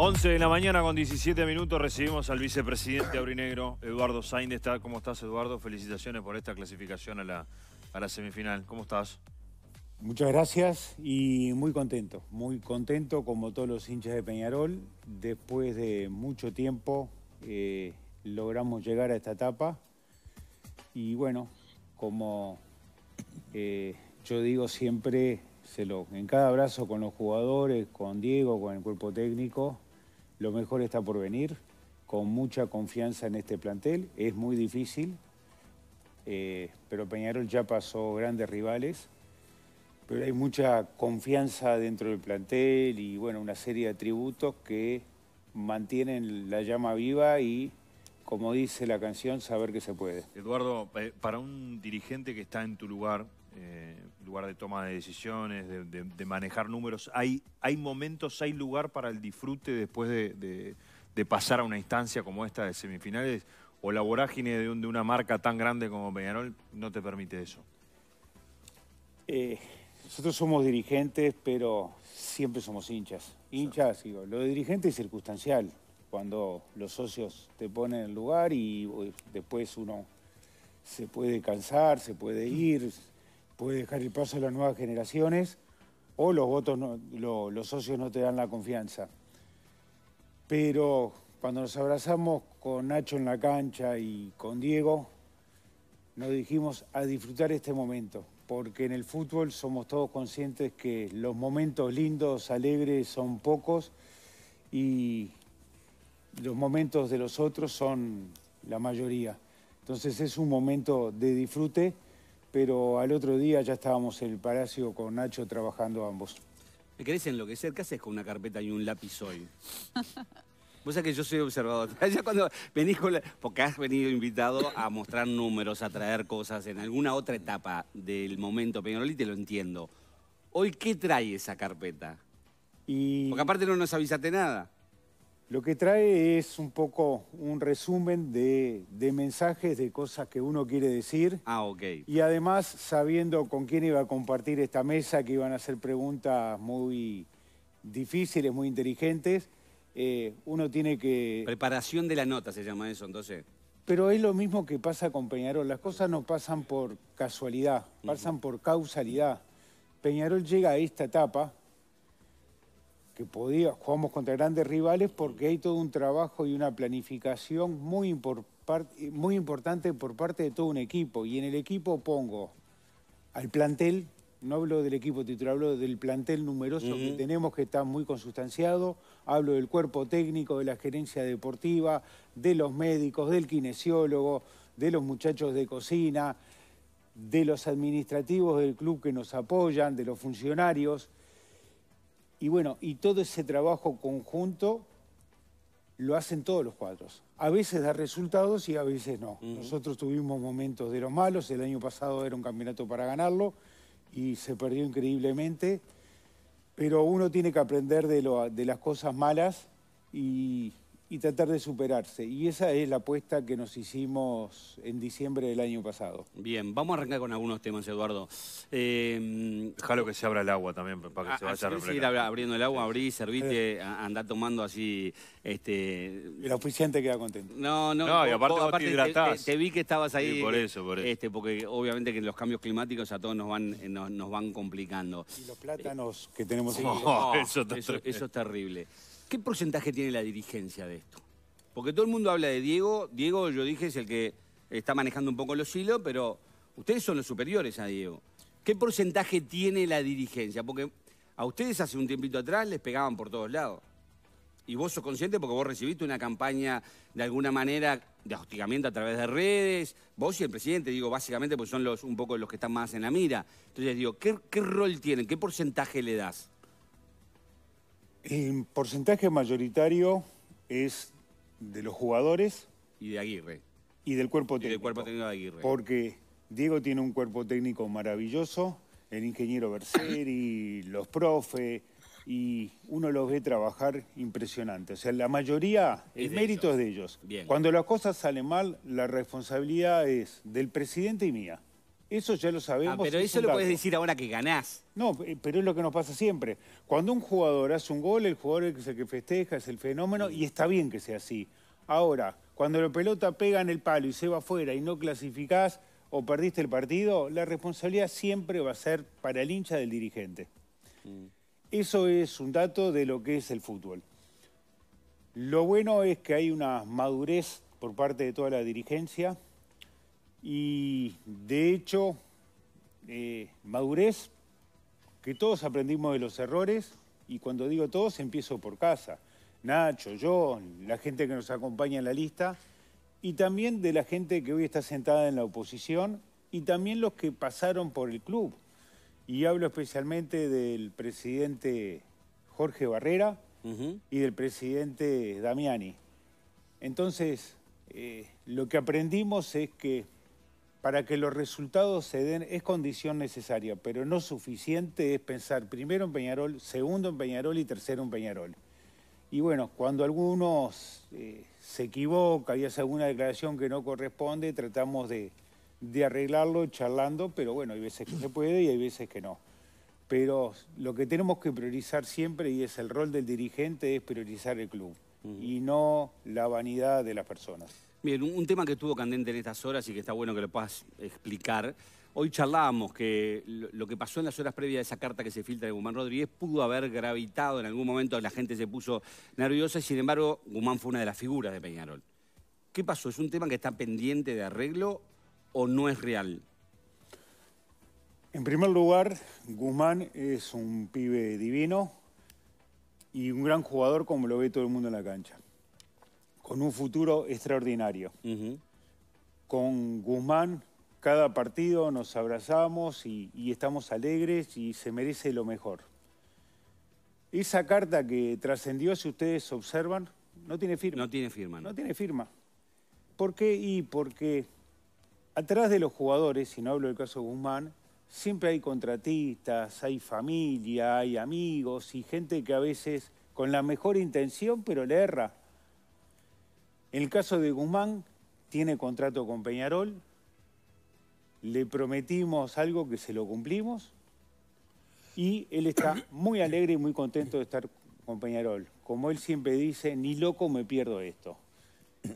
11 de la mañana con 17 minutos recibimos al vicepresidente abrinegro, Eduardo Sainz. ¿Cómo estás, Eduardo? Felicitaciones por esta clasificación a la, semifinal. ¿Cómo estás? Muchas gracias y muy contento, muy contento como todos los hinchas de Peñarol. Después de mucho tiempo eh, logramos llegar a esta etapa y bueno, como eh, yo digo siempre, en cada abrazo con los jugadores, con Diego, con el cuerpo técnico, lo mejor está por venir, con mucha confianza en este plantel. Es muy difícil, eh, pero Peñarol ya pasó grandes rivales. Pero hay mucha confianza dentro del plantel y bueno, una serie de tributos que mantienen la llama viva y como dice la canción, saber que se puede. Eduardo, eh, para un dirigente que está en tu lugar, eh, lugar de toma de decisiones, de, manejar números. ¿Hay, ¿Hay momentos, hay lugar para el disfrute después de, pasar a una instancia como esta de semifinales? ¿O la vorágine de, una marca tan grande como Peñarol no te permite eso? Eh, nosotros somos dirigentes, pero siempre somos hinchas. Hinchas, digo, lo de dirigente es circunstancial, cuando los socios te ponen en lugar y después uno se puede cansar, se puede ir, puede dejar el paso a las nuevas generaciones o los votos, los socios no te dan la confianza. Pero cuando nos abrazamos con Nacho en la cancha y con Diego, nos dijimos a disfrutar este momento, porque en el fútbol somos todos conscientes que los momentos lindos, alegres, son pocos y los momentos de los otros son la mayoría. Entonces es un momento de disfrute pero al otro día ya estábamos en el Palacio con Nacho trabajando ambos. ¿Me querés enloquecer? ¿Qué haces con una carpeta y un lápiz hoy? Vos sabés que yo soy observador. ya cuando venís Porque has venido invitado a mostrar números, a traer cosas en alguna otra etapa del momento Peñarolí, te lo entiendo. Hoy, ¿qué trae esa carpeta? Porque aparte no nos avisaste nada. Lo que trae es un poco un resumen de, mensajes, de cosas que uno quiere decir. Ah, ok. Y además sabiendo con quién iba a compartir esta mesa, que iban a hacer preguntas muy difíciles, muy inteligentes, eh, uno tiene que... Preparación de la nota se llama eso, entonces. Pero es lo mismo que pasa con Peñarol. Las cosas no pasan por casualidad, pasan por causalidad. Peñarol llega a esta etapa que podía, jugamos contra grandes rivales porque hay todo un trabajo y una planificación muy, muy importante por parte de todo un equipo. Y en el equipo pongo al plantel, no hablo del equipo titular, hablo del plantel numeroso que tenemos que está muy consustanciado, hablo del cuerpo técnico, de la gerencia deportiva, de los médicos, del kinesiólogo, de los muchachos de cocina, de los administrativos del club que nos apoyan, de los funcionarios. Y bueno, y todo ese trabajo conjunto lo hacen todos los cuadros. A veces da resultados y a veces no. Nosotros tuvimos momentos de los malos, el año pasado era un campeonato para ganarlo y se perdió increíblemente, pero uno tiene que aprender de, lo, de las cosas malas y y tratar de superarse. Y esa es la apuesta que nos hicimos en diciembre del año pasado. Bien, vamos a arrancar con algunos temas, Eduardo. Eh, que se abra el agua también para que ah, se vaya a reflejar. abriendo el agua, abrí, servite, andá tomando así... Este... El oficiante queda contento. No, no, no y aparte, te vi que estabas ahí. por eh, eso, por eso. Este, porque obviamente que los cambios climáticos a todos nos van, eh, nos, van complicando. Y los plátanos que tenemos... Oh, oh, eso es terrible. ¿Qué porcentaje tiene la dirigencia de esto? Porque todo el mundo habla de Diego. Diego, yo dije, es el que está manejando un poco los hilos, pero ustedes son los superiores a Diego. ¿Qué porcentaje tiene la dirigencia? Porque a ustedes hace un tiempito atrás les pegaban por todos lados. Y vos sos consciente porque vos recibiste una campaña de alguna manera de hostigamiento a través de redes, vos y el presidente, digo, básicamente, pues son los, un poco los que están más en la mira. Entonces, digo, ¿qué, qué rol tienen? ¿Qué porcentaje le das? El porcentaje mayoritario es de los jugadores. Y de Aguirre. Y del cuerpo técnico. del cuerpo técnico de Aguirre. Porque Diego tiene un cuerpo técnico maravilloso, el ingeniero Berseri, los profes, y uno los ve trabajar impresionante. O sea, la mayoría, el es mérito es de ellos. Cuando las cosas salen mal, la responsabilidad es del presidente y mía. Eso ya lo sabemos. Ah, pero eso lo puedes decir ahora que ganás. No, eh, pero es lo que nos pasa siempre. Cuando un jugador hace un gol, el jugador es el que festeja, es el fenómeno, y está bien que sea así. Ahora, cuando la pelota pega en el palo y se va afuera y no clasificás o perdiste el partido, la responsabilidad siempre va a ser para el hincha del dirigente. Mm. Eso es un dato de lo que es el fútbol. Lo bueno es que hay una madurez por parte de toda la dirigencia, y de hecho eh, madurez, que todos aprendimos de los errores y cuando digo todos empiezo por casa. Nacho, yo, la gente que nos acompaña en la lista y también de la gente que hoy está sentada en la oposición y también los que pasaron por el club. Y hablo especialmente del presidente Jorge Barrera y del presidente Damiani. Entonces, eh, lo que aprendimos es que para que los resultados se den es condición necesaria, pero no suficiente es pensar primero en Peñarol, segundo en Peñarol y tercero en Peñarol. Y bueno, cuando algunos eh, se equivoca y hace alguna declaración que no corresponde, tratamos de, arreglarlo charlando, pero bueno, hay veces que se puede y hay veces que no. Pero lo que tenemos que priorizar siempre, y es el rol del dirigente, es priorizar el club y no la vanidad de las personas. Bien, un tema que estuvo candente en estas horas y que está bueno que lo puedas explicar. Hoy charlábamos que lo que pasó en las horas previas a esa carta que se filtra de Guzmán Rodríguez pudo haber gravitado en algún momento, la gente se puso nerviosa y sin embargo Guzmán fue una de las figuras de Peñarol. ¿Qué pasó? ¿Es un tema que está pendiente de arreglo o no es real? En primer lugar, Guzmán es un pibe divino y un gran jugador como lo ve todo el mundo en la cancha con un futuro extraordinario. Con Guzmán, cada partido nos abrazamos y, estamos alegres y se merece lo mejor. Esa carta que trascendió, si ustedes observan, no tiene firma. No tiene firma. No, tiene firma. ¿Por qué? Y porque atrás de los jugadores, si no hablo del caso de Guzmán, siempre hay contratistas, hay familia, hay amigos y gente que a veces con la mejor intención, pero le erra. En el caso de Guzmán, tiene contrato con Peñarol, le prometimos algo que se lo cumplimos y él está muy alegre y muy contento de estar con Peñarol. Como él siempre dice, ni loco me pierdo esto.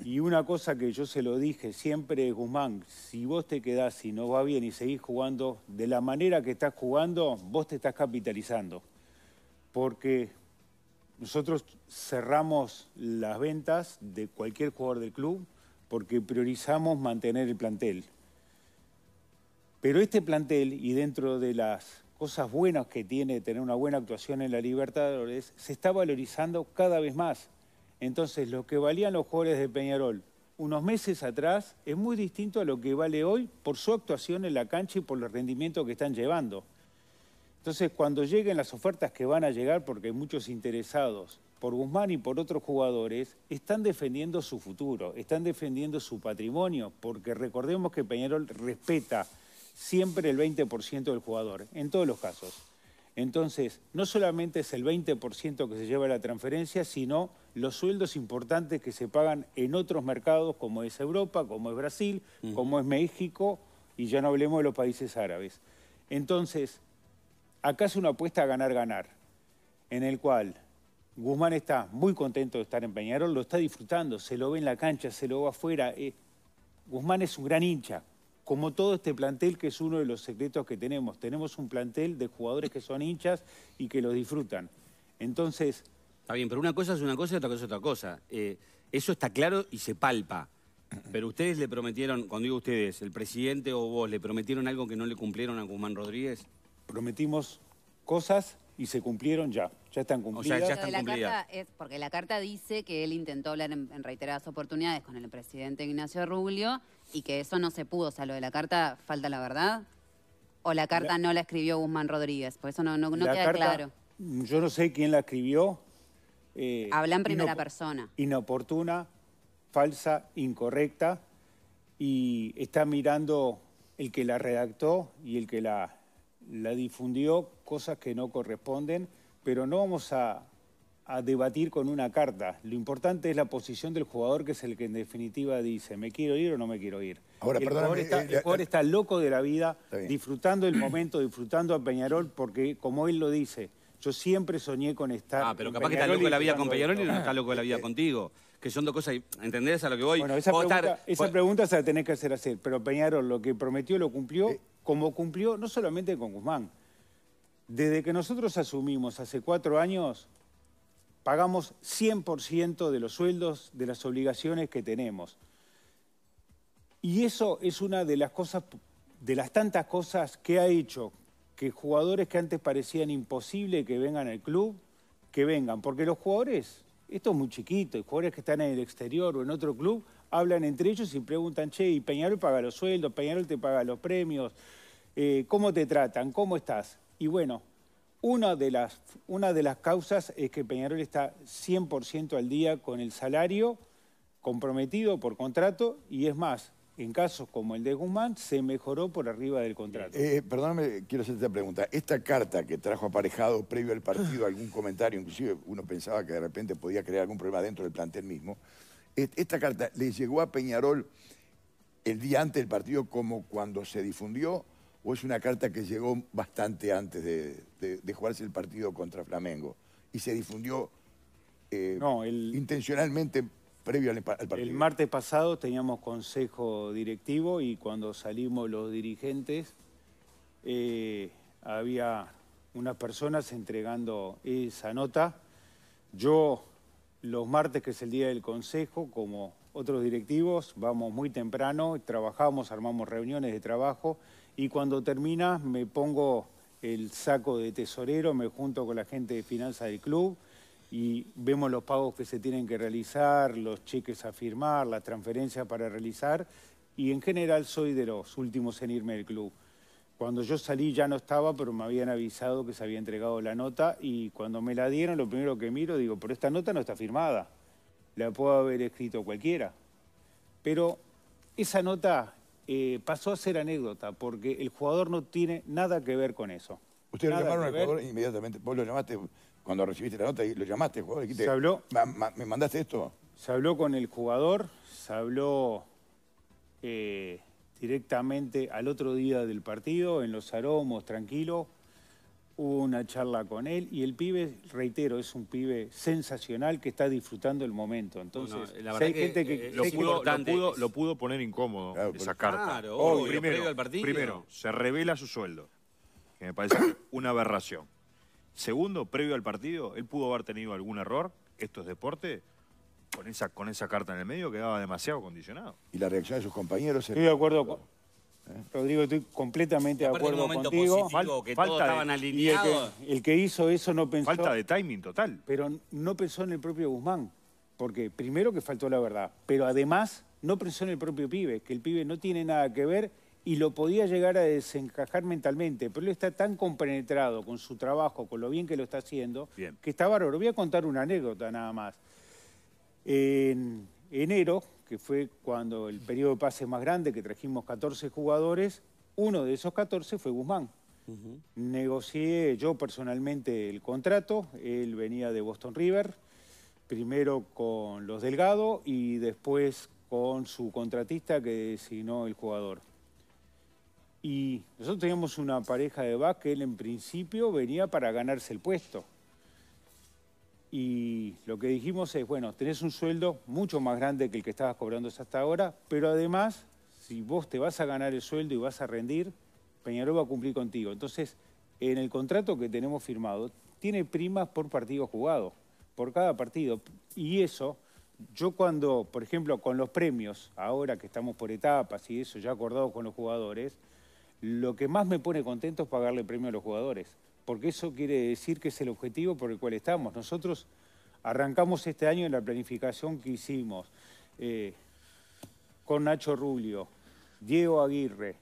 Y una cosa que yo se lo dije siempre, Guzmán, si vos te quedás y no va bien y seguís jugando de la manera que estás jugando, vos te estás capitalizando. Porque nosotros cerramos las ventas de cualquier jugador del club porque priorizamos mantener el plantel. Pero este plantel, y dentro de las cosas buenas que tiene tener una buena actuación en la Libertadores, se está valorizando cada vez más. Entonces, lo que valían los jugadores de Peñarol unos meses atrás es muy distinto a lo que vale hoy por su actuación en la cancha y por los rendimientos que están llevando. Entonces, cuando lleguen las ofertas que van a llegar, porque hay muchos interesados por Guzmán y por otros jugadores, están defendiendo su futuro, están defendiendo su patrimonio, porque recordemos que Peñarol respeta siempre el 20% del jugador, en todos los casos. Entonces, no solamente es el 20% que se lleva la transferencia, sino los sueldos importantes que se pagan en otros mercados, como es Europa, como es Brasil, como es México, y ya no hablemos de los países árabes. Entonces, acá es una apuesta a ganar-ganar, en el cual Guzmán está muy contento de estar en Peñarol, lo está disfrutando, se lo ve en la cancha, se lo ve afuera. Eh, Guzmán es un gran hincha, como todo este plantel que es uno de los secretos que tenemos. Tenemos un plantel de jugadores que son hinchas y que los disfrutan. Entonces... Está bien, pero una cosa es una cosa y otra cosa es otra cosa. Eh, eso está claro y se palpa. Pero ustedes le prometieron, cuando digo ustedes, el presidente o vos, ¿le prometieron algo que no le cumplieron a Guzmán Rodríguez? prometimos cosas y se cumplieron ya. Ya están cumplidas. porque la carta dice que él intentó hablar en, reiteradas oportunidades con el presidente Ignacio Rubio y que eso no se pudo. O sea, lo de la carta falta la verdad. ¿O la carta no la escribió Guzmán Rodríguez? Por eso no, queda claro. Yo no sé quién la escribió. Eh, Habla en primera persona. Inoportuna, falsa, incorrecta. Y está mirando el que la redactó y el que la la difundió cosas que no corresponden, pero no vamos a, debatir con una carta. Lo importante es la posición del jugador, que es el que en definitiva dice, ¿me quiero ir o no me quiero ir? Ahora, el, está, eh, el jugador eh, está loco de la vida, disfrutando el momento, disfrutando a Peñarol, porque como él lo dice, yo siempre soñé con estar. Ah, pero capaz que está loco de la vida con Peñarol y no está loco de la vida eh, contigo. Que son dos cosas, ¿entendés a lo que voy? Bueno, esa, pregunta, se la tenés que hacer hacer, pero Peñarol lo que prometió lo cumplió como cumplió no solamente con Guzmán. Desde que nosotros asumimos hace cuatro años, pagamos 100% de los sueldos, de las obligaciones que tenemos. Y eso es una de las cosas, de las tantas cosas que ha hecho que jugadores que antes parecían imposible que vengan al club, que vengan. Porque los jugadores, esto es muy chiquito, y jugadores que están en el exterior o en otro club, hablan entre ellos y preguntan, che, y Peñarol paga los sueldos, Peñarol te paga los premios, eh, ¿cómo te tratan? ¿Cómo estás? Y bueno, una de las, una de las causas es que Peñarol está 100% al día con el salario comprometido por contrato y es más, en casos como el de Guzmán, se mejoró por arriba del contrato. Eh, eh perdóname, quiero hacerte la pregunta. Esta carta que trajo aparejado previo al partido, algún comentario, inclusive uno pensaba que de repente podía crear algún problema dentro del plantel mismo, esta carta le llegó a Peñarol el día antes del partido como cuando se difundió o es una carta que llegó bastante antes de, jugarse el partido contra Flamengo y se difundió eh, intencionalmente previo al, partido. El martes pasado teníamos consejo directivo y cuando salimos los dirigentes eh, había unas personas entregando esa nota. Yo los martes, que es el día del Consejo, como otros directivos, vamos muy temprano, trabajamos, armamos reuniones de trabajo y cuando termina me pongo el saco de tesorero, me junto con la gente de finanzas del club y vemos los pagos que se tienen que realizar, los cheques a firmar, las transferencias para realizar y en general soy de los últimos en irme del club. Cuando yo salí ya no estaba, pero me habían avisado que se había entregado la nota y cuando me la dieron, lo primero que miro, digo, pero esta nota no está firmada. La puede haber escrito cualquiera. Pero esa nota eh, pasó a ser anécdota porque el jugador no tiene nada que ver con eso. Usted lo llamaron al jugador inmediatamente. Vos lo llamaste cuando recibiste la nota, y lo llamaste, jugador. se ¿Me mandaste esto? Se habló con el jugador, se habló. Eh, directamente al otro día del partido, en los aromos, tranquilo. Hubo una charla con él y el pibe, reitero, es un pibe sensacional que está disfrutando el momento. Entonces, hay gente que, eh, eh, lo, pudo, poner incómodo esa carta. primero, partido. primero, se revela su sueldo, que me parece una aberración. Segundo, previo al partido, él pudo haber tenido algún error, esto es deporte, con esa, con esa carta en el medio quedaba demasiado condicionado. Y la reacción de sus compañeros... Estoy de acuerdo ¿Eh? Rodrigo, estoy completamente de acuerdo contigo. que Falta El que, hizo eso no pensó... Falta de timing total. Pero no pensó en el propio Guzmán. Porque primero que faltó la verdad, pero además no pensó en el propio pibe, que el pibe no tiene nada que ver y lo podía llegar a desencajar mentalmente. Pero él está tan compenetrado con su trabajo, con lo bien que lo está haciendo, que está bárbaro. Voy a contar una anécdota nada más. En enero, que fue cuando el periodo de pases más grande, que trajimos 14 jugadores, uno de esos 14 fue Guzmán. Negocié yo personalmente el contrato, él venía de Boston River, primero con los Delgado y después con su contratista que designó el jugador. Y nosotros teníamos una pareja de back que él en principio venía para ganarse el puesto y lo que dijimos es, bueno, tenés un sueldo mucho más grande que el que estabas cobrando hasta ahora, pero además, si vos te vas a ganar el sueldo y vas a rendir, Peñarol va a cumplir contigo. Entonces, en el contrato que tenemos firmado, tiene primas por partido jugado, por cada partido. Y eso, yo cuando, por ejemplo, con los premios, ahora que estamos por etapas y eso, ya acordado con los jugadores, lo que más me pone contento es pagarle premio a los jugadores porque eso quiere decir que es el objetivo por el cual estamos. Nosotros arrancamos este año en la planificación que hicimos eh, con Nacho Rubio, Diego Aguirre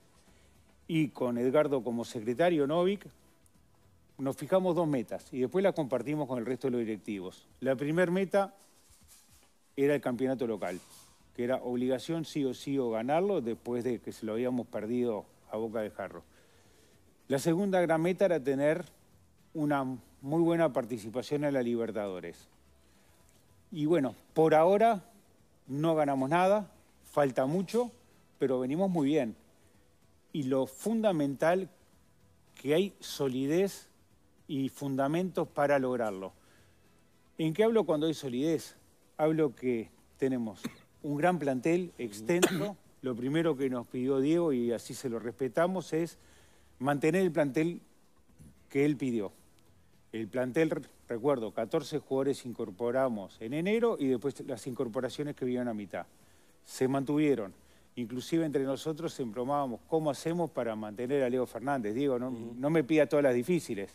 y con Edgardo como secretario Novik, nos fijamos dos metas y después las compartimos con el resto de los directivos. La primera meta era el campeonato local, que era obligación sí o sí o ganarlo después de que se lo habíamos perdido a boca de jarro. La segunda gran meta era tener una muy buena participación en la Libertadores. Y bueno, por ahora no ganamos nada, falta mucho, pero venimos muy bien. Y lo fundamental, que hay solidez y fundamentos para lograrlo. ¿En qué hablo cuando hay solidez? Hablo que tenemos un gran plantel extenso. Lo primero que nos pidió Diego, y así se lo respetamos, es mantener el plantel que él pidió. El plantel, recuerdo, 14 jugadores incorporamos en enero y después las incorporaciones que vinieron a mitad. Se mantuvieron. Inclusive entre nosotros se emplomábamos cómo hacemos para mantener a Leo Fernández. Digo, no, no me pida todas las difíciles.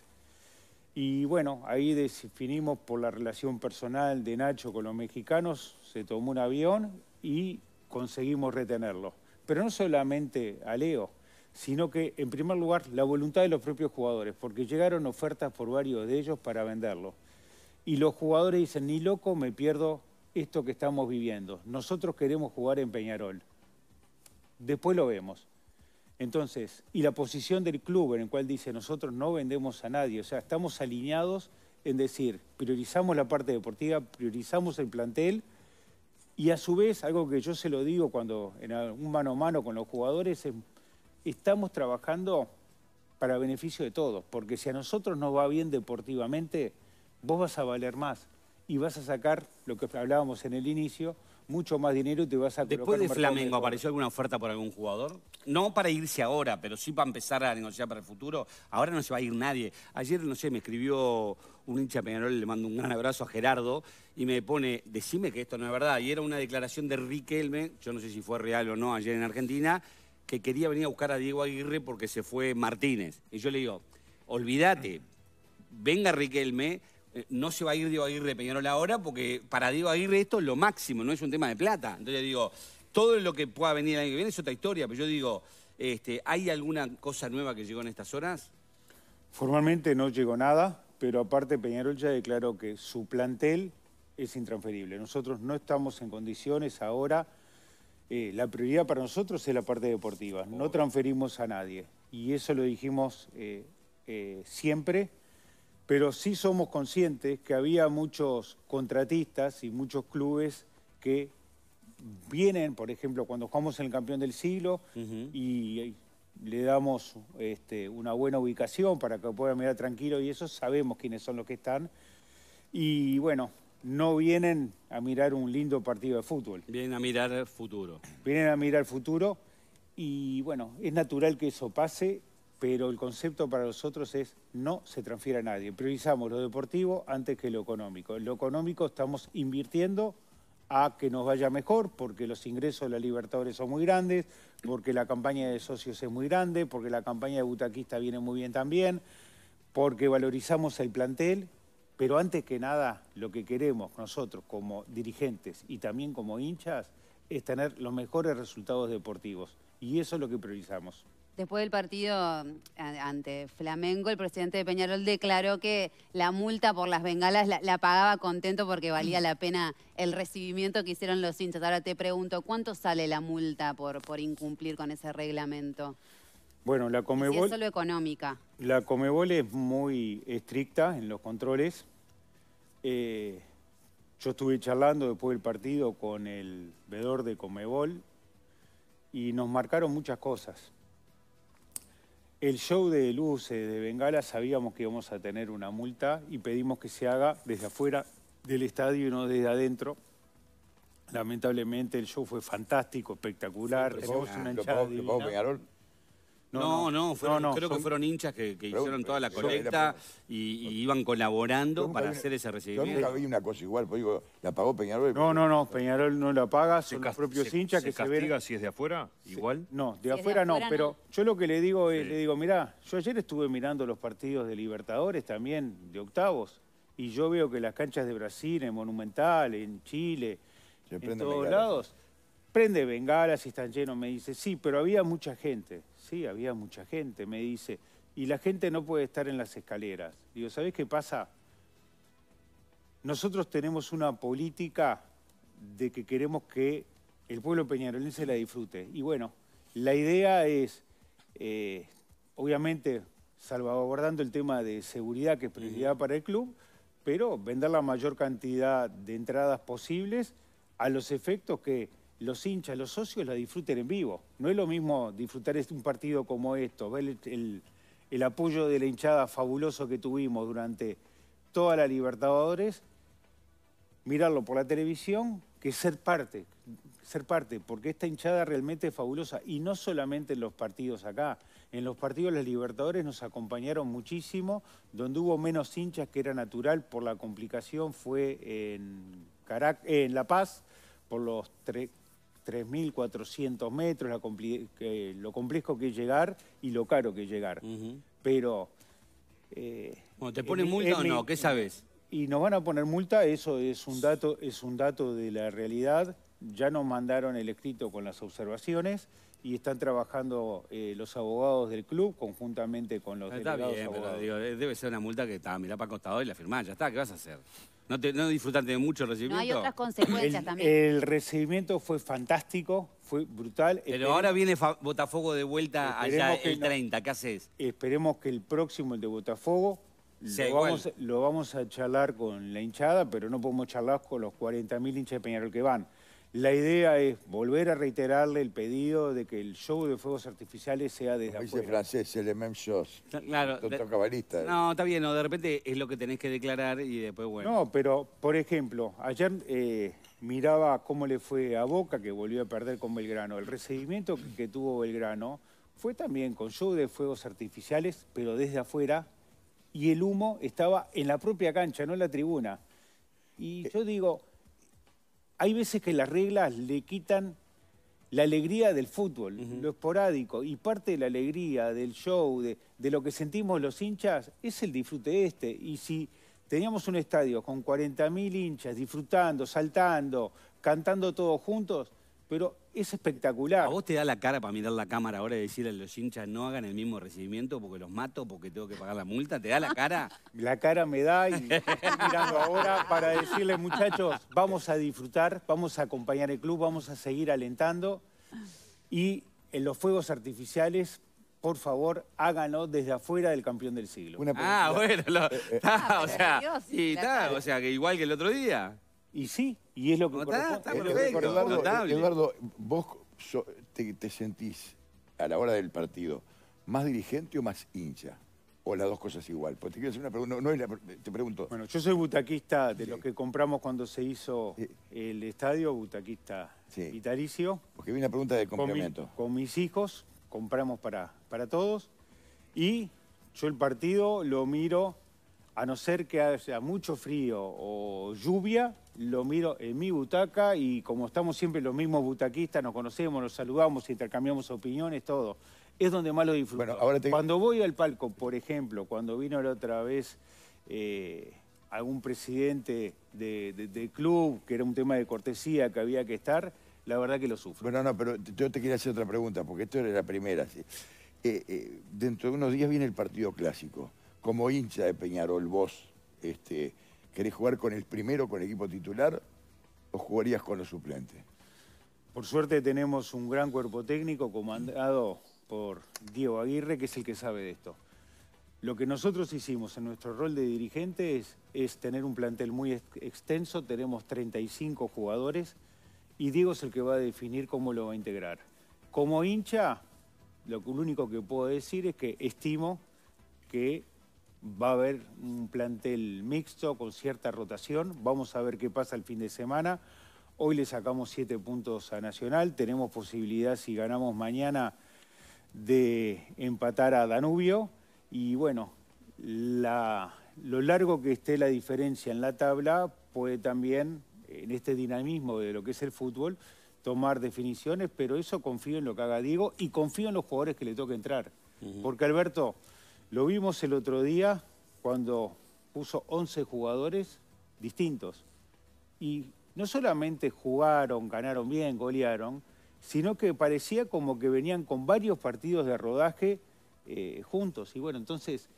Y bueno, ahí definimos por la relación personal de Nacho con los mexicanos, se tomó un avión y conseguimos retenerlo. Pero no solamente a Leo, sino que en primer lugar la voluntad de los propios jugadores, porque llegaron ofertas por varios de ellos para venderlo. Y los jugadores dicen, ni loco me pierdo esto que estamos viviendo. Nosotros queremos jugar en Peñarol. Después lo vemos. Entonces, y la posición del club en el cual dice, nosotros no vendemos a nadie, o sea, estamos alineados en decir, priorizamos la parte deportiva, priorizamos el plantel, y a su vez, algo que yo se lo digo cuando en un mano a mano con los jugadores, es estamos trabajando para beneficio de todos, porque si a nosotros nos va bien deportivamente, vos vas a valer más y vas a sacar, lo que hablábamos en el inicio, mucho más dinero y te vas a Después de Flamengo, ¿apareció alguna oferta por algún jugador? No para irse ahora, pero sí para empezar a negociar para el futuro. Ahora no se va a ir nadie. Ayer, no sé, me escribió un hincha Peñarol, le mando un gran abrazo a Gerardo, y me pone, decime que esto no es verdad. Y era una declaración de Riquelme, yo no sé si fue real o no ayer en Argentina, que quería venir a buscar a Diego Aguirre porque se fue Martínez. Y yo le digo, olvídate, venga Riquelme, eh, no se va a ir Diego Aguirre Peñarol ahora porque para Diego Aguirre esto es lo máximo, no es un tema de plata. Entonces le digo, todo lo que pueda venir el año que viene es otra historia, pero yo digo, este, ¿hay alguna cosa nueva que llegó en estas horas? Formalmente no llegó nada, pero aparte Peñarol ya declaró que su plantel es intransferible. Nosotros no estamos en condiciones ahora eh, la prioridad para nosotros es la parte deportiva, no transferimos a nadie. Y eso lo dijimos eh, eh, siempre, pero sí somos conscientes que había muchos contratistas y muchos clubes que vienen, por ejemplo, cuando jugamos en el campeón del siglo y, le damos este, una buena ubicación para que puedan mirar tranquilo y eso sabemos quiénes son los que están. Y bueno, no vienen a mirar un lindo partido de fútbol. Vienen a mirar el futuro. Vienen a mirar el futuro y bueno, es natural que eso pase, pero el concepto para nosotros es no se transfiere a nadie. Priorizamos lo deportivo antes que lo económico. En lo económico estamos invirtiendo a que nos vaya mejor, porque los ingresos de la Libertadores son muy grandes, porque la campaña de socios es muy grande, porque la campaña de butaquista viene muy bien también, porque valorizamos el plantel pero antes que nada, lo que queremos nosotros como dirigentes y también como hinchas es tener los mejores resultados deportivos. Y eso es lo que priorizamos. Después del partido ante Flamengo, el presidente de Peñarol declaró que la multa por las bengalas la, pagaba contento porque valía la pena el recibimiento que hicieron los hinchas. Ahora te pregunto, ¿cuánto sale la multa por, por incumplir con ese reglamento? Bueno, la Comebol... La Comebol es muy estricta en los controles. Eh, yo estuve charlando después del partido con el vedor de Comebol y nos marcaron muchas cosas. El show de luces de Bengala sabíamos que íbamos a tener una multa y pedimos que se haga desde afuera del estadio y no desde adentro. Lamentablemente el show fue fantástico, espectacular. No, no, creo que fueron hinchas que, hicieron toda la colecta y, iban colaborando para hacer ese recibimiento. Yo nunca vi una cosa igual, pues digo, la pagó Peñarol. No, no, no, Peñarol no la paga, son los propios hinchas que se ven. castiga si es de afuera? ¿Igual? No, de, afuera, no, pero yo lo que le digo es, le digo, mirá, yo ayer estuve mirando los partidos de Libertadores también, de octavos, y yo veo que las canchas de Brasil, en Monumental, en Chile, en todos lados, prende bengalas y están llenos, me dice, sí, pero había mucha gente sí, había mucha gente, me dice, y la gente no puede estar en las escaleras. Digo, ¿sabés qué pasa? Nosotros tenemos una política de que queremos que el pueblo peñarolense la disfrute. Y bueno, la idea es, eh, obviamente, salvaguardando el tema de seguridad, que es prioridad para el club, pero vender la mayor cantidad de entradas posibles a los efectos que los hinchas, los socios la disfruten en vivo. No es lo mismo disfrutar este, un partido como esto, ver el, apoyo de la hinchada fabuloso que tuvimos durante toda la Libertadores, mirarlo por la televisión, que ser parte, ser parte, porque esta hinchada realmente es fabulosa. Y no solamente en los partidos acá, en los partidos de los Libertadores nos acompañaron muchísimo, donde hubo menos hinchas que era natural por la complicación fue en, en La Paz, por los tres... 3.400 metros, lo complejo que es llegar y lo caro que es llegar. Pero... Eh, ¿Te ponen multa o no? ¿Qué sabes? Y nos van a poner multa, eso es un dato, es un dato de la realidad. Ya nos mandaron el escrito con las observaciones y están trabajando eh, los abogados del club conjuntamente con los está bien, Pero, eh, debe ser una multa que está, mirá para costado y la firmás, ya está, ¿qué vas a hacer? ¿No, te, no disfrutaste mucho el recibimiento? hay otras consecuencias también. El recibimiento fue fantástico, fue brutal. Pero ahora viene Botafogo de vuelta allá el 30, ¿qué haces? Esperemos que el próximo, el de Botafogo, lo, vamos, lo, vamos, a charlar con la hinchada, pero no podemos charlar con los 40.000 hinchas de Peñarol que van. La idea es volver a reiterarle el pedido de que el show de fuegos artificiales sea desde afuera. dice francés, el Claro. Eh. No, está bien, no, de repente es lo que tenés que declarar y después bueno. No, pero, por ejemplo, ayer eh, miraba cómo le fue a Boca, que volvió a perder con Belgrano. El recibimiento que tuvo Belgrano fue también con show de fuegos artificiales, pero desde afuera, y el humo estaba en la propia cancha, no en la tribuna. Y eh, yo digo hay veces que las reglas le quitan la alegría del fútbol, lo esporádico, y parte de la alegría del show, de, de, lo que sentimos los hinchas, es el disfrute este. Y si teníamos un estadio con 40.000 hinchas disfrutando, saltando, cantando todos juntos, pero es espectacular. ¿A vos te da la cara para mirar la cámara ahora y decirle a los hinchas no hagan el mismo recibimiento porque los mato, porque tengo que pagar la multa? ¿Te da la cara? La cara me da y estoy mirando ahora para decirles, muchachos, vamos a disfrutar, vamos a acompañar el club, vamos a seguir alentando y en los fuegos artificiales por favor, háganlo desde afuera del campeón del siglo. ah, bueno, eh, eh. Ah, o ah, sea, y o sea, que igual que el otro día. Y sí, y es lo que Está, Eduardo, Eduardo, vos te, sentís a la hora del partido más dirigente o más hincha? O las dos cosas igual. Pues te quiero hacer una pregunta, no, es la, te pregunto. Bueno, yo soy butaquista de lo que compramos cuando se hizo el estadio, butaquista sí. vitalicio. Porque vi una pregunta de complemento. Con, mis hijos compramos para, para todos y yo el partido lo miro, a no ser que haya mucho frío o lluvia, lo miro en mi butaca y como estamos siempre los mismos butaquistas, nos conocemos, nos saludamos, intercambiamos opiniones, todo. Es donde más lo disfruto. ahora Cuando voy al palco, por ejemplo, cuando vino la otra vez eh, algún presidente de, club, que era un tema de cortesía que había que estar, la verdad que lo sufro. Bueno, no, pero yo te quería hacer otra pregunta, porque esto era la primera. ¿sí? Eh, eh, dentro de unos días viene el partido clásico. Como hincha de Peñarol, vos, este, ¿Querés jugar con el primero, con el equipo titular, o jugarías con los suplentes? Por suerte tenemos un gran cuerpo técnico comandado por Diego Aguirre, que es el que sabe de esto. Lo que nosotros hicimos en nuestro rol de dirigente es, tener un plantel muy extenso, tenemos 35 jugadores y Diego es el que va a definir cómo lo va a integrar. Como hincha, lo único que puedo decir es que estimo que va a haber un plantel mixto con cierta rotación. Vamos a ver qué pasa el fin de semana. Hoy le sacamos siete puntos a Nacional. Tenemos posibilidad, si ganamos mañana, de empatar a Danubio. Y bueno, lo largo que esté la diferencia en la tabla puede también, en este dinamismo de lo que es el fútbol, tomar definiciones, pero eso confío en lo que haga Diego y confío en los jugadores que le toque entrar. Porque Alberto, lo vimos el otro día cuando puso 11 jugadores distintos. Y no solamente jugaron, ganaron bien, golearon, sino que parecía como que venían con varios partidos de rodaje eh, juntos. Y bueno, entonces,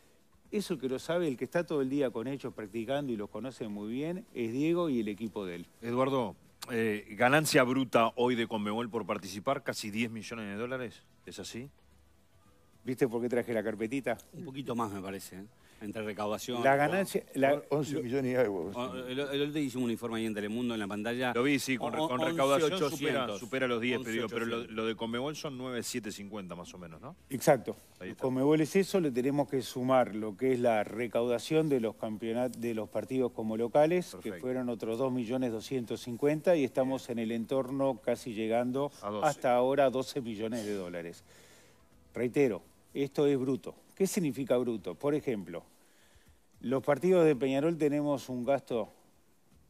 eso que lo sabe, el que está todo el día con ellos practicando y los conoce muy bien, es Diego y el equipo de él. Eduardo, eh, ganancia bruta hoy de Conmebol por participar, casi 10 millones de dólares, ¿es así? ¿Viste por qué traje la carpetita? Un poquito más, me parece. ¿eh? Entre recaudación. La ganancia. 11 millones y euros. Oh, el otro día hicimos un informe ahí en Telemundo en la pantalla. Lo vi, sí, con, recaudación 800, supera, los 10, pero, lo, de Comebol son 9,750 más o menos, ¿no? Exacto. Comebol es eso, le tenemos que sumar lo que es la recaudación de los de los partidos como locales, que fueron otros 2.250.000 y estamos en el entorno casi llegando hasta ahora a 12 millones de dólares. Reitero, esto es bruto. ¿Qué significa bruto? Por ejemplo, los partidos de Peñarol tenemos un gasto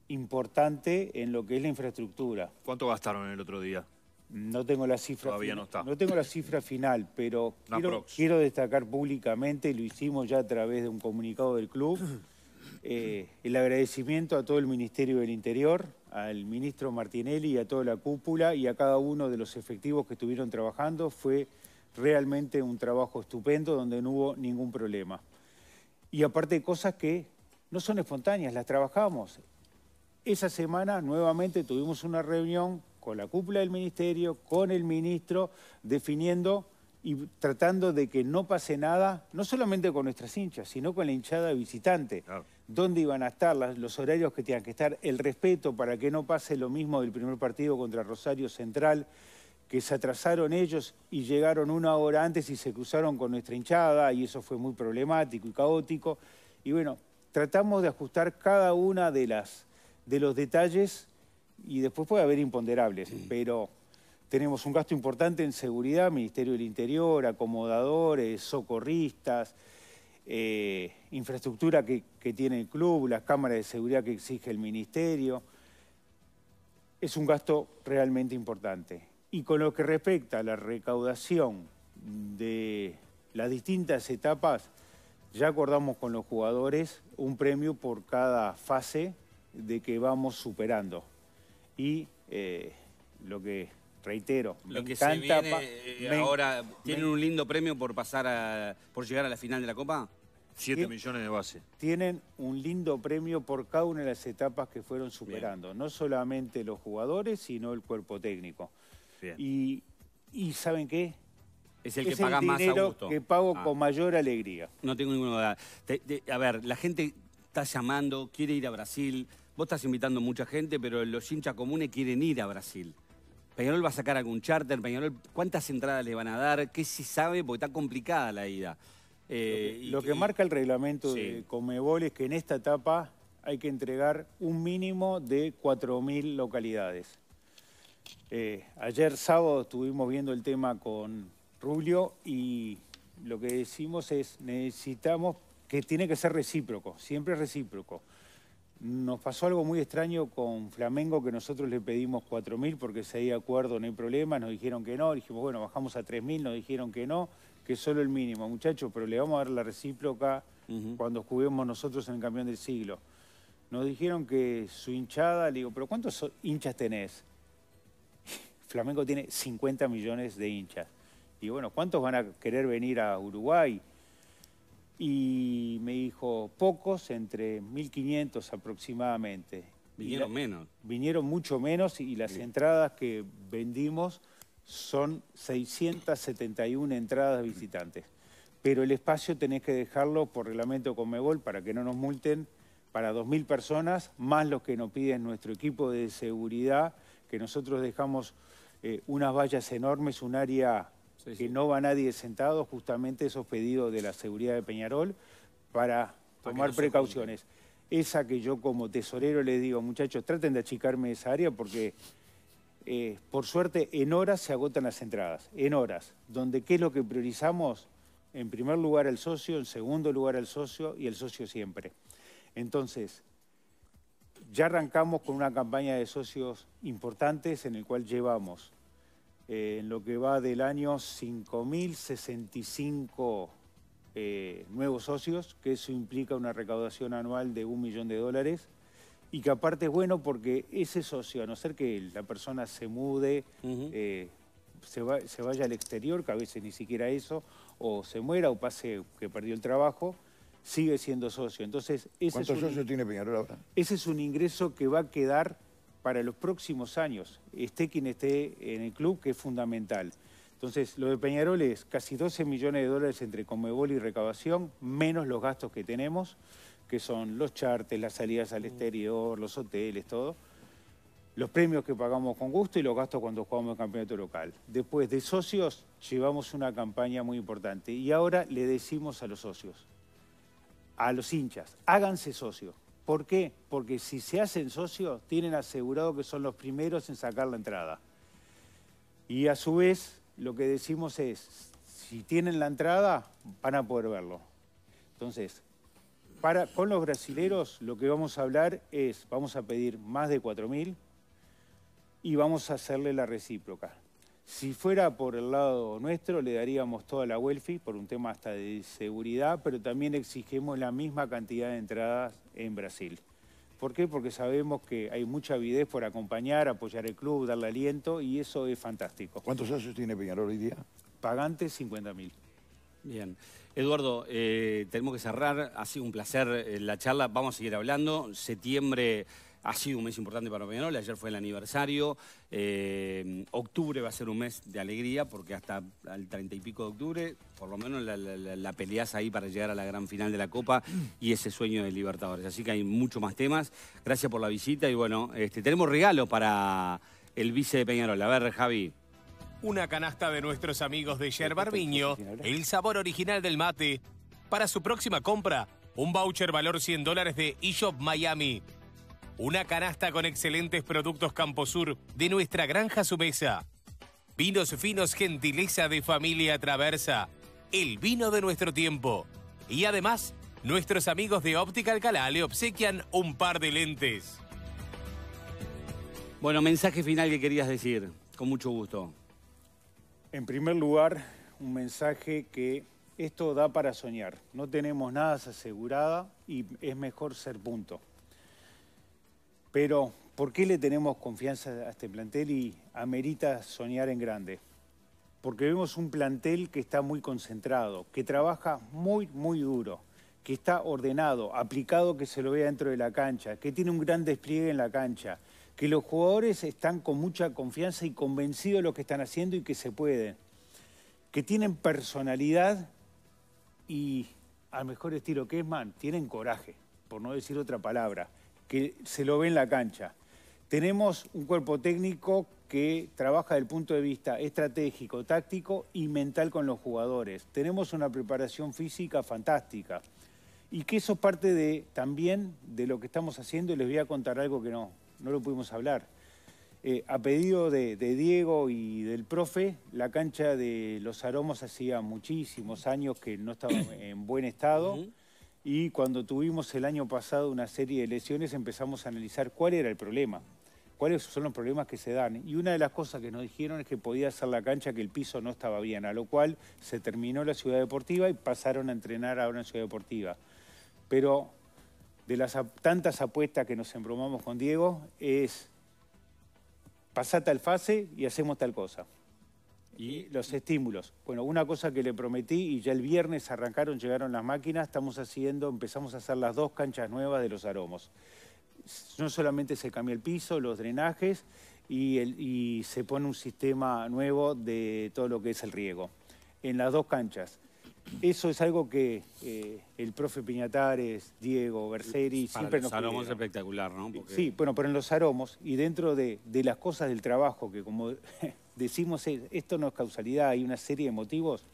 importante en lo que es la infraestructura. ¿Cuánto gastaron el otro día? No tengo la cifra. Todavía no está. No tengo la cifra final, pero quiero, destacar públicamente, lo hicimos ya a través de un comunicado del club, eh, el agradecimiento a todo el Ministerio del Interior, al ministro Martinelli y a toda la cúpula y a cada uno de los efectivos que estuvieron trabajando. Fue realmente un trabajo estupendo donde no hubo ningún problema. Y aparte cosas que no son espontáneas, las trabajamos. Esa semana nuevamente tuvimos una reunión con la cúpula del ministerio, con el ministro, definiendo y tratando de que no pase nada, no solamente con nuestras hinchas, sino con la hinchada visitante. Dónde iban a estar, los horarios que tenían que estar, el respeto para que no pase lo mismo del primer partido contra Rosario Central que se atrasaron ellos y llegaron una hora antes y se cruzaron con nuestra hinchada y eso fue muy problemático y caótico. Y bueno, tratamos de ajustar cada una de de los detalles y después puede haber imponderables, pero tenemos un gasto importante en seguridad, Ministerio del Interior, acomodadores, socorristas, eh, infraestructura que tiene el club, las cámaras de seguridad que exige el Ministerio. Es un gasto realmente importante. Y con lo que respecta a la recaudación de las distintas etapas, ya acordamos con los jugadores un premio por cada fase de que vamos superando. Y eh, lo que reitero, lo ahora, ¿tienen un lindo premio por pasar por llegar a la final de la Copa? Siete millones de base. Tienen un lindo premio por cada una de las etapas que fueron superando. No solamente los jugadores, sino el cuerpo técnico. Y, ¿saben qué? Es el que paga más a gusto. que pago ah. con mayor alegría. No tengo ninguna duda. a ver, la gente está llamando, quiere ir a Brasil. Vos estás invitando mucha gente, pero los hinchas comunes quieren ir a Brasil. Peñarol va a sacar algún charter, Peñarol, ¿cuántas entradas le van a dar? ¿Qué se sabe? Porque está complicada la ida. Eh, lo que, marca el reglamento de Comebol es que en esta etapa hay que entregar un mínimo de 4.000 localidades. Eh, ayer sábado estuvimos viendo el tema con Rubio y lo que decimos es necesitamos que tiene que ser recíproco, siempre recíproco. Nos pasó algo muy extraño con Flamengo, que nosotros le pedimos 4.000 porque se de acuerdo, no hay problema, nos dijeron que no, dijimos, bueno, bajamos a 3.000, nos dijeron que no, que es solo el mínimo, muchachos, pero le vamos a dar la recíproca cuando juguemos nosotros en el campeón del siglo. Nos dijeron que su hinchada, le digo, pero ¿cuántos hinchas tenés? Flamengo tiene 50 millones de hinchas. Y bueno, ¿cuántos van a querer venir a Uruguay? Y me dijo, pocos, entre 1.500 aproximadamente. Vinieron menos. Vinieron mucho menos y las entradas que vendimos son 671 entradas visitantes. Pero el espacio tenés que dejarlo por reglamento con Mebol para que no nos multen para 2.000 personas, más los que nos piden nuestro equipo de seguridad, que nosotros dejamos eh, unas vallas enormes, un área que no va nadie sentado, justamente esos pedidos de la seguridad de Peñarol para, tomar precauciones. Esa que yo como tesorero le digo, muchachos, traten de achicarme esa área porque eh, por suerte en horas se agotan las entradas, en horas, donde qué es lo que priorizamos, en primer lugar al socio, en segundo lugar al socio y el socio siempre. Entonces, ya arrancamos con una campaña de socios importantes en el cual llevamos eh, en lo que va del año 5.065 eh, nuevos socios, que eso implica una recaudación anual de un millón de dólares y que aparte es bueno porque ese socio, a no ser que la persona se mude, eh, se, se vaya al exterior, que a veces ni siquiera eso, o se muera o pase que perdió el trabajo, sigue siendo socio. Entonces, ese ¿Cuántos es un, socios tiene Peñarol ahora? Ese es un ingreso que va a quedar para los próximos años, esté quien esté en el club, que es fundamental. Entonces, lo de Peñarol es casi 12 millones de dólares entre Comebol y recaudación, menos los gastos que tenemos, que son los chartes, las salidas al mm. exterior, los hoteles, todo. Los premios que pagamos con gusto y los gastos cuando jugamos el campeonato local. Después de socios, llevamos una campaña muy importante y ahora le decimos a los socios, a los hinchas, háganse socios. ¿Por qué? Porque si se hacen socios, tienen asegurado que son los primeros en sacar la entrada. Y a su vez, lo que decimos es, si tienen la entrada, van a poder verlo. Entonces, con los brasileros lo que vamos a hablar es, vamos a pedir más de 4.000 y vamos a hacerle la recíproca. Si fuera por el lado nuestro, le daríamos toda la welfi por un tema hasta de seguridad, pero también exigimos la misma cantidad de entradas en Brasil. ¿Por qué? Porque sabemos que hay mucha avidez por acompañar, apoyar el club, darle aliento y eso es fantástico. ¿Cuántos años tiene Peñarol hoy día? Pagantes 50.000. Bien. Eduardo, eh, tenemos que cerrar. Ha sido un placer eh, la charla. Vamos a seguir hablando. Septiembre ha sido un mes importante para Peñarol, ayer fue el aniversario. Eh, octubre va a ser un mes de alegría porque hasta el 30 y pico de octubre, por lo menos la, la, peleas ahí para llegar a la gran final de la Copa mm. y ese sueño de Libertadores. Así que hay muchos más temas. Gracias por la visita y bueno, este, tenemos regalo para el vice de Peñarol. A ver, Javi. Una canasta de nuestros amigos de Yer el sabor original del mate. Para su próxima compra, un voucher valor 100 dólares de eShop Miami. Una canasta con excelentes productos Camposur de nuestra granja sumesa. Vinos finos gentileza de familia Traversa. El vino de nuestro tiempo. Y además, nuestros amigos de Óptica Alcalá le obsequian un par de lentes. Bueno, mensaje final que querías decir, con mucho gusto. En primer lugar, un mensaje que esto da para soñar. No tenemos nada asegurada y es mejor ser punto. Pero, ¿por qué le tenemos confianza a este plantel y amerita soñar en grande? Porque vemos un plantel que está muy concentrado, que trabaja muy, muy duro, que está ordenado, aplicado que se lo vea dentro de la cancha, que tiene un gran despliegue en la cancha, que los jugadores están con mucha confianza y convencidos de lo que están haciendo y que se pueden, que tienen personalidad y al mejor estilo que es, man, tienen coraje, por no decir otra palabra que se lo ve en la cancha. Tenemos un cuerpo técnico que trabaja desde el punto de vista estratégico, táctico y mental con los jugadores. Tenemos una preparación física fantástica. Y que eso parte de, también de lo que estamos haciendo, y les voy a contar algo que no, no lo pudimos hablar. Eh, a pedido de, de, Diego y del profe, la cancha de Los Aromos hacía muchísimos años que no estaba en buen estado y cuando tuvimos el año pasado una serie de lesiones empezamos a analizar cuál era el problema, cuáles son los problemas que se dan. Y una de las cosas que nos dijeron es que podía ser la cancha que el piso no estaba bien, a lo cual se terminó la ciudad deportiva y pasaron a entrenar ahora en ciudad deportiva. Pero de las tantas apuestas que nos embromamos con Diego es pasar tal fase y hacemos tal cosa. Y los estímulos. Bueno, una cosa que le prometí y ya el viernes arrancaron, llegaron las máquinas, estamos haciendo, empezamos a hacer las dos canchas nuevas de los aromos. No solamente se cambia el piso, los drenajes y, el, se pone un sistema nuevo de todo lo que es el riego. En las dos canchas. Eso es algo que eh, el profe Piñatares, Diego, Berseri siempre nos aromos es espectacular, ¿no? Sí, bueno, pero en los aromos y dentro de las cosas del trabajo, que como decimos eh, esto no es causalidad, hay una serie de motivos.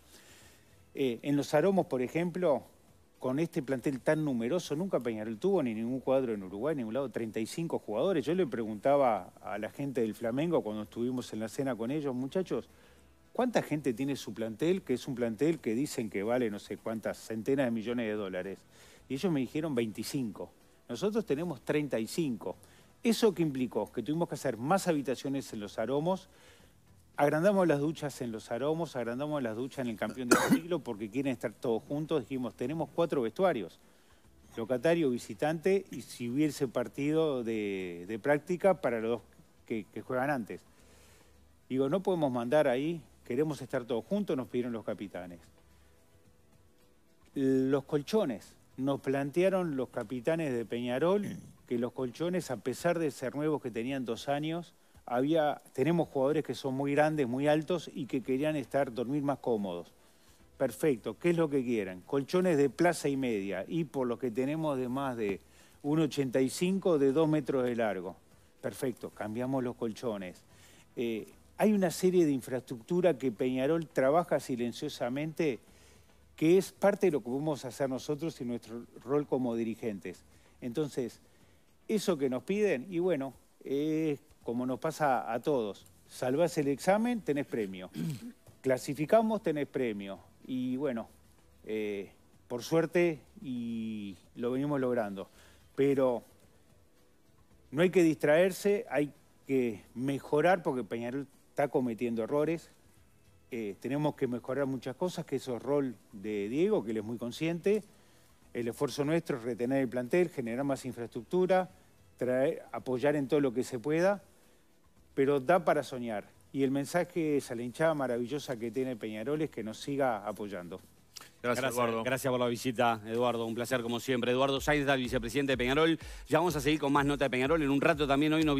Eh, en los aromos, por ejemplo, con este plantel tan numeroso, nunca Peñarol tuvo ni ningún cuadro en Uruguay, en ningún lado, 35 jugadores. Yo le preguntaba a la gente del Flamengo cuando estuvimos en la cena con ellos, muchachos, ¿cuánta gente tiene su plantel? Que es un plantel que dicen que vale no sé cuántas centenas de millones de dólares. Y ellos me dijeron 25. Nosotros tenemos 35. ¿Eso qué implicó? Que tuvimos que hacer más habitaciones en los aromos, agrandamos las duchas en los aromos, agrandamos las duchas en el campeón del siglo porque quieren estar todos juntos. Dijimos, tenemos cuatro vestuarios, locatario, visitante y si hubiese partido de, práctica para los dos que, que juegan antes. Digo, no podemos mandar ahí, queremos estar todos juntos, nos pidieron los capitanes. Los colchones, nos plantearon los capitanes de Peñarol que los colchones, a pesar de ser nuevos que tenían dos años, tenemos jugadores que son muy grandes, muy altos y que querían estar, dormir más cómodos. Perfecto, ¿qué es lo que quieran? Colchones de plaza y media y por lo que tenemos de más de 1,85 de 2 metros de largo. Perfecto, cambiamos los colchones. Eh, hay una serie de infraestructura que Peñarol trabaja silenciosamente que es parte de lo que podemos hacer nosotros y nuestro rol como dirigentes. Entonces, eso que nos piden, y bueno, es como nos pasa a todos. Salvás el examen, tenés premio. Clasificamos, tenés premio. Y bueno, eh, por suerte, y lo venimos logrando. Pero no hay que distraerse, hay que mejorar, porque Peñarol está cometiendo errores. Eh, tenemos que mejorar muchas cosas, que eso es rol de Diego, que él es muy consciente. El esfuerzo nuestro es retener el plantel, generar más infraestructura, apoyar en todo lo que se pueda pero da para soñar. Y el mensaje es la hinchada maravillosa que tiene Peñarol es que nos siga apoyando. Gracias, Eduardo. Gracias por la visita, Eduardo. Un placer como siempre. Eduardo Saida, vicepresidente de Peñarol. Ya vamos a seguir con más nota de Peñarol. En un rato también hoy no